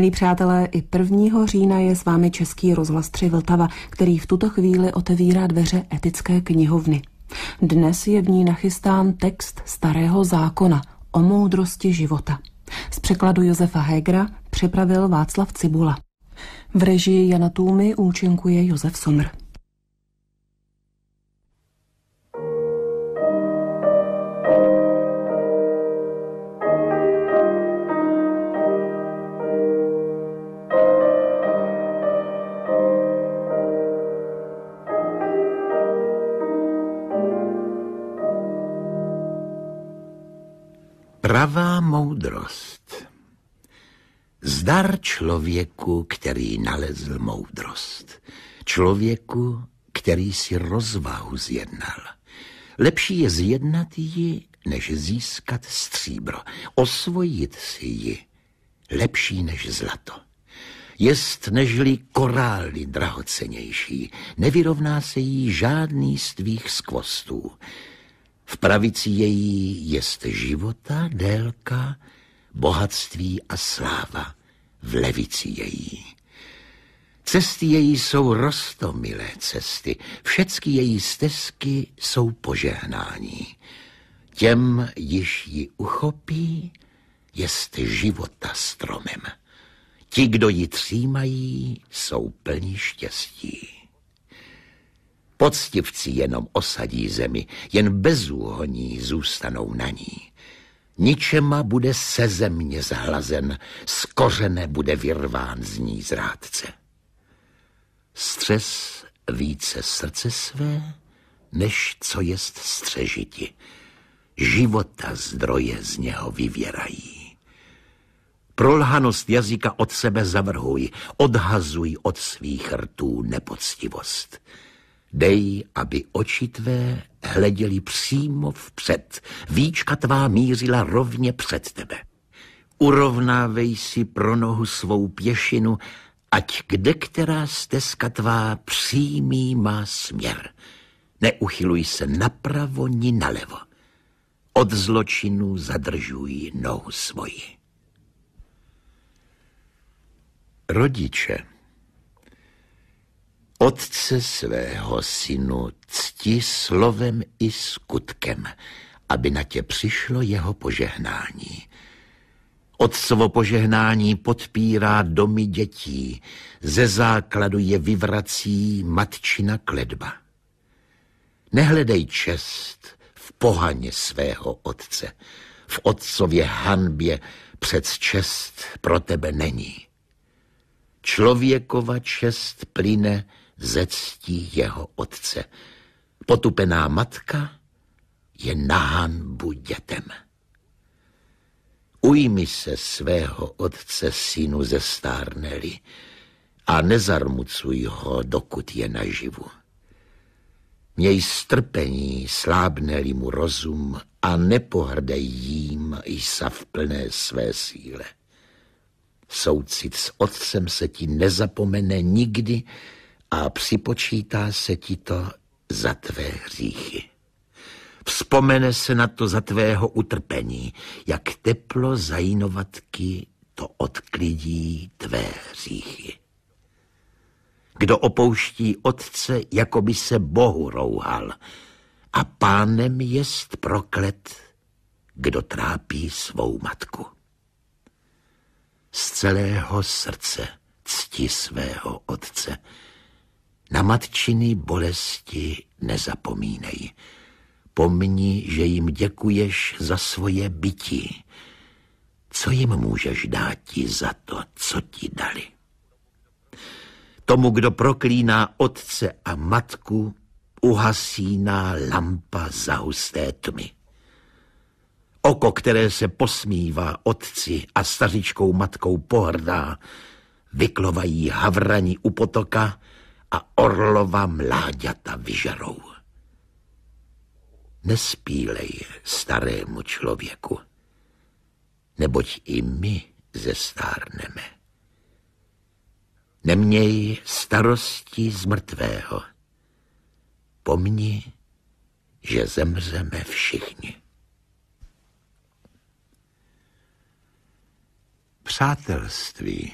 Milí přátelé, i 1. října je s vámi Český rozhlas 3 Vltava, který v tuto chvíli otevírá dveře etické knihovny. Dnes je v ní nachystán text Starého zákona o moudrosti života. Z překladu Josefa Hegra připravil Václav Cibula. V režii Jana Tůmy účinkuje Josef Somr. Pravá moudrost. Zdar člověku, který nalezl moudrost. Člověku, který si rozvahu zjednal. Lepší je zjednat ji, než získat stříbro. Osvojit si ji. Lepší než zlato. Jest nežli korály drahocenější. Nevyrovná se jí žádný z tvých skvostů. V pravici její jest života, délka, bohatství a sláva. V levici její. Cesty její jsou rostomilé cesty, všecky její stezky jsou požehnání. Těm, již ji uchopí, jest života stromem. Ti, kdo ji třímají, jsou plní štěstí. Poctivci jenom osadí zemi, jen bezúhoní zůstanou na ní. Ničema bude se země zhlazen, z kořene bude vyrván z ní zrádce. Střes více srdce své, než co jest střežiti. Života zdroje z něho vyvěrají. Prolhanost jazyka od sebe zavrhuj, odhazuj od svých rtů nepoctivost. Dej, aby oči tvé hleděly přímo vpřed. Víčka tvá mířila rovně před tebe. Urovnávej si pro nohu svou pěšinu, ať kde která stezka tvá přímý má směr. Neuchyluj se napravo ni nalevo. Od zločinu zadržuj nohu svoji. Rodiče Otce svého synu cti slovem i skutkem, aby na tě přišlo jeho požehnání. Otcovo požehnání podpírá domy dětí, ze základu je vyvrací matčina kledba. Nehledej čest v pohaně svého otce, v otcově hanbě před čest pro tebe není. Člověkova čest plyne ze ctí jeho otce. Potupená matka je na hanbu dětem. Ujmi se svého otce, synu ze stárnely, a nezarmucuj ho, dokud je naživu. Měj strpení, slábne-li mu rozum a nepohrdej jím, sa v plné své síle. Soucit s otcem se ti nezapomene nikdy, a připočítá se ti to za tvé hříchy. Vzpomene se na to za tvého utrpení, jak teplo zajinovatky to odklidí tvé hříchy. Kdo opouští otce, jako by se Bohu rouhal, a pánem jest proklet, kdo trápí svou matku. Z celého srdce cti svého otce, na matčiny bolesti nezapomínej. Pomni, že jim děkuješ za svoje bytí. Co jim můžeš ti za to, co ti dali? Tomu, kdo proklíná otce a matku, uhasíná lampa za husté tmy. Oko, které se posmívá otci a stařičkou matkou pohrdá, vyklovají havrani u potoka, a orlova mláďata vyžerou. Nespílej starému člověku, neboť i my zestárneme. Neměj starosti z mrtvého. Pomni, že zemřeme všichni. Přátelství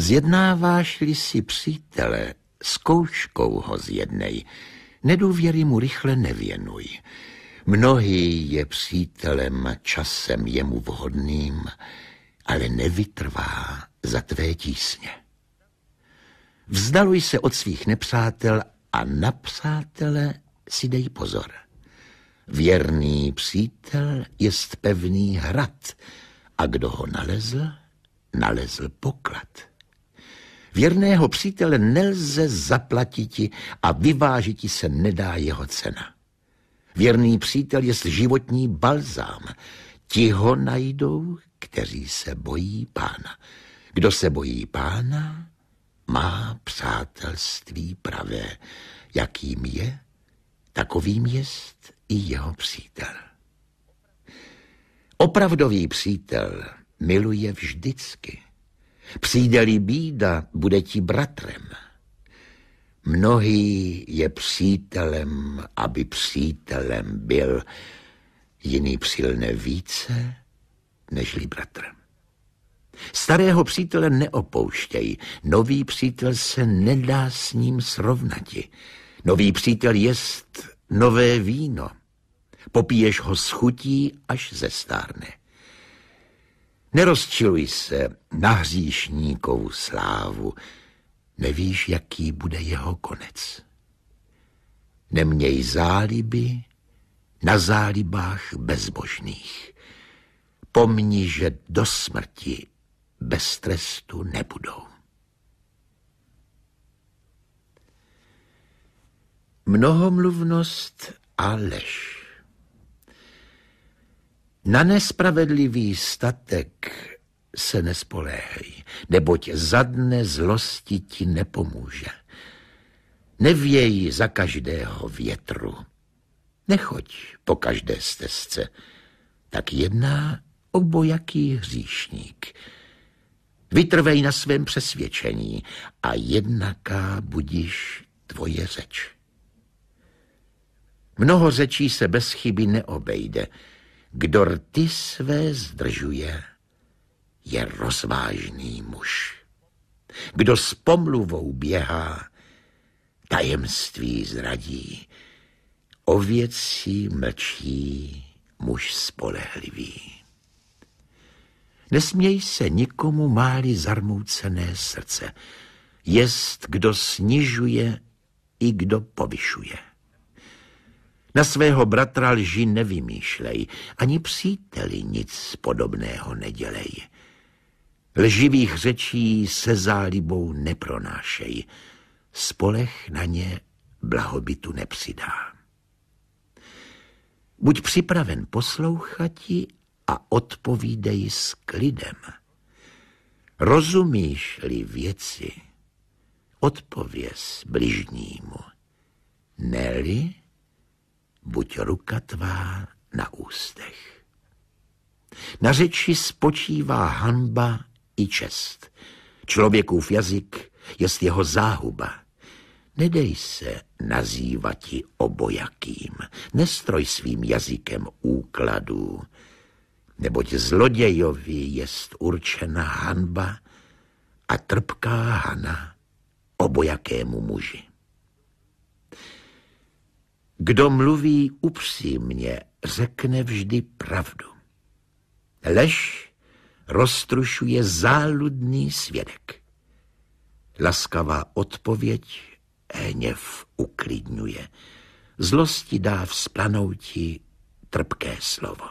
Zjednáváš-li si přítele, zkouškou ho zjednej, nedůvěry mu rychle nevěnuj. Mnohý je přítelem časem jemu vhodným, ale nevytrvá za tvé tísně. Vzdaluj se od svých nepřátel a na přátele si dej pozor. Věrný přítel jest pevný hrad a kdo ho nalezl, nalezl poklad. Věrného přítele nelze zaplatiti a vyvážiti se nedá jeho cena. Věrný přítel je životní balzám. Ti ho najdou, kteří se bojí pána. Kdo se bojí pána, má přátelství pravé. Jakým je, takovým jest i jeho přítel. Opravdový přítel miluje vždycky. Přijde-li bída, bude ti bratrem. Mnohý je přítelem, aby přítelem byl, jiný přilne více, nežli bratrem. Starého přítele neopouštěj, nový přítel se nedá s ním srovnati. Nový přítel jest nové víno, popíješ ho s chutí, až zestárne. Nerozčiluj se na hříšníkovu slávu, nevíš, jaký bude jeho konec. Neměj záliby na zálibách bezbožných. Pomni, že do smrti bez trestu nebudou. Mnohomluvnost a lež. Na nespravedlivý statek se nespoléhej, neboť za dne zlosti ti nepomůže. Nevěj za každého větru. Nechoď po každé stezce, tak jedná obojaký hříšník. Vytrvej na svém přesvědčení a jednaká budíš tvoje řeč. Mnoho řečí se bez chyby neobejde, kdo rty své zdržuje, je rozvážný muž. Kdo s pomluvou běhá, tajemství zradí. O věcí mlčí muž spolehlivý. Nesměj se nikomu máli zarmoucené srdce. Jest, kdo snižuje i kdo povyšuje. Na svého bratra lži nevymýšlej, ani příteli nic podobného nedělej. Lživých řečí se zálibou nepronášej, spolech na ně blahobytu nepřidá. Buď připraven poslouchati a odpovídej s klidem. Rozumíš-li věci, odpověz bližnímu. Nelly? buď ruka tvá na ústech. Na řeči spočívá hanba i čest. Člověkův jazyk jest jeho záhuba. Nedej se nazývati obojakým, nestroj svým jazykem úkladů, neboť zlodějovi jest určena hanba a trpká hana obojakému muži. Kdo mluví upřímně, řekne vždy pravdu. Lež roztrušuje záludný svědek. Laskavá odpověď hněv uklidňuje. Zlosti dá vzplanoutí trpké slovo.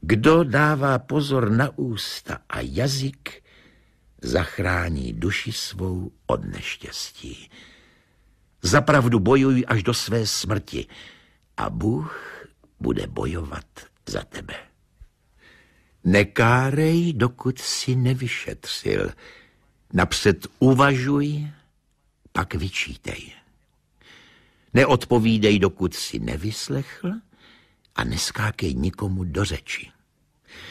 Kdo dává pozor na ústa a jazyk, zachrání duši svou od neštěstí. Za pravdu bojuj až do své smrti a Bůh bude bojovat za tebe. Nekárej, dokud si nevyšetřil. Napřed uvažuj, pak vyčítej. Neodpovídej, dokud si nevyslechl a neskákej nikomu do řeči.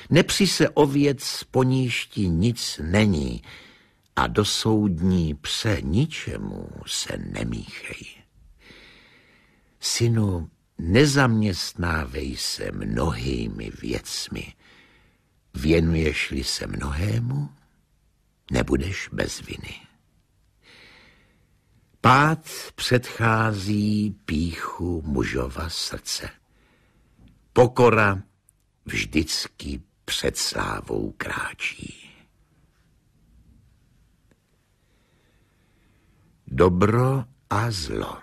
Nepři se věc, po níž ti nic není, a dosoudní pse ničemu se nemíchej. Synu, nezaměstnávej se mnohými věcmi. Věnuješ-li se mnohému, nebudeš bez viny. Pád předchází píchu mužova srdce. Pokora vždycky před slávou kráčí. dobro a zlo.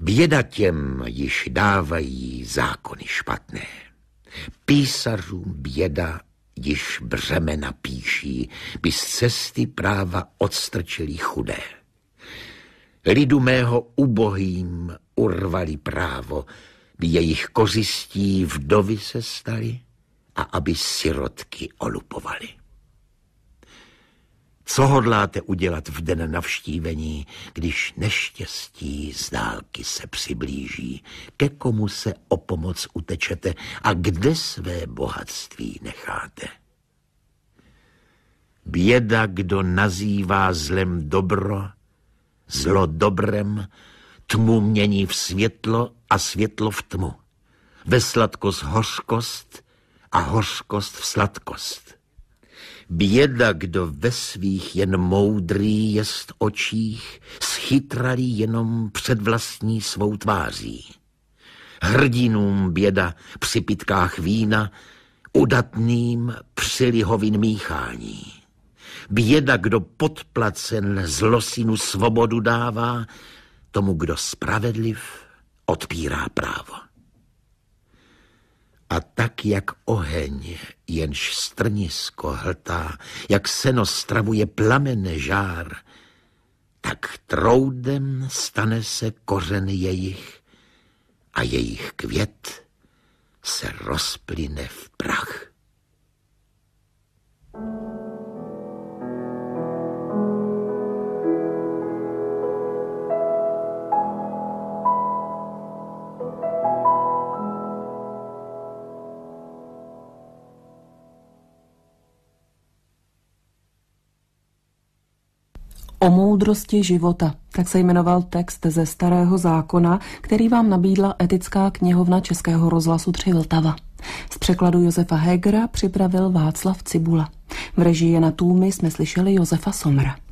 Běda těm již dávají zákony špatné. Písařům běda již břemena píší, by z cesty práva odstrčili chudé. Lidu mého ubohým urvali právo, by jejich kořistí vdovy se staly a aby sirotky olupovali. Co hodláte udělat v den navštívení, když neštěstí z dálky se přiblíží? Ke komu se o pomoc utečete a kde své bohatství necháte? Běda, kdo nazývá zlem dobro, zlo dobrem, tmu mění v světlo a světlo v tmu. Ve sladkost hořkost a hořkost v sladkost. Běda, kdo ve svých jen moudrý jest očích, schytralý jenom před vlastní svou tváří. Hrdinům běda při pitkách vína, udatným při lihovin míchání. Běda, kdo podplacen zlosinu svobodu dává, tomu, kdo spravedliv, odpírá právo. A tak, jak oheň, jenž strnisko hltá, jak seno stravuje plamene žár, tak troudem stane se kořen jejich a jejich květ se rozplyne v prach. thank you O moudrosti života, tak se jmenoval text ze Starého zákona, který vám nabídla etická knihovna Českého rozhlasu Tři Vltava. Z překladu Josefa Hegera připravil Václav Cibula. V režii na Tůmy jsme slyšeli Josefa Somra.